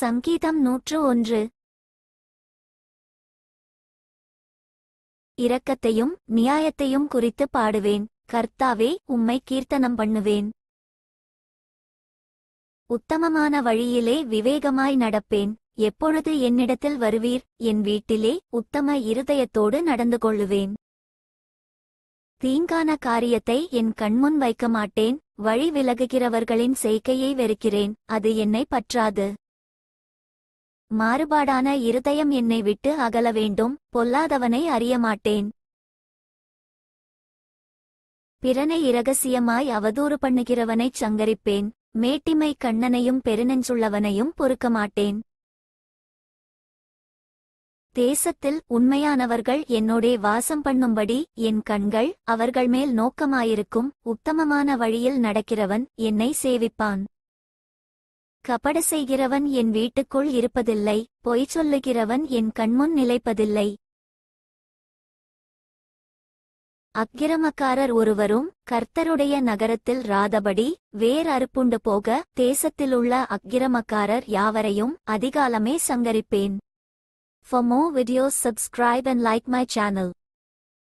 சங்கீதம் நூற்று ஒன்று இரக்கத்தையும் நியாயத்தையும் குறித்து பாடுவேன் கர்த்தாவே உம்மை கீர்த்தனம் பண்ணுவேன் உத்தமமான வழியிலே விவேகமாய் நடப்பேன் எப்பொழுது என்னிடத்தில் வருவீர் என் வீட்டிலே உத்தம இருதயத்தோடு நடந்து கொள்ளுவேன் தீங்கான காரியத்தை என் கண்முன் வைக்க மாட்டேன் வழி விலகுகிறவர்களின் செய்கையை வெறுக்கிறேன் அது என்னை பற்றாது மாறுபாடான இருதயம் என்னை விட்டு அகல வேண்டும் பொல்லாதவனை அறியமாட்டேன் பிறனை இரகசியமாய் அவதூறு பண்ணுகிறவனைச் சங்கரிப்பேன் மேட்டிமை கண்ணனையும் பெருநெஞ்சுள்ளவனையும் பொறுக்க மாட்டேன் தேசத்தில் உண்மையானவர்கள் என்னோடே வாசம் பண்ணும்படி என் கண்கள் அவர்கள் மேல் நோக்கமாயிருக்கும் உத்தமமான வழியில் நடக்கிறவன் என்னை சேவிப்பான் கபட செய்கிறவன் என் வீட்டுக்குள் இருப்பதில்லை பொய் சொல்லுகிறவன் என் கண்முன் நிலைப்பதில்லை அக்கிரமக்காரர் ஒருவரும் கர்த்தருடைய நகரத்தில் ராதபடி வேர் அறுப்புண்டு போக தேசத்திலுள்ள அக்கிரமக்காரர் யாவரையும் அதிகாலமே சங்கரிப்பேன் For more videos subscribe and like my channel.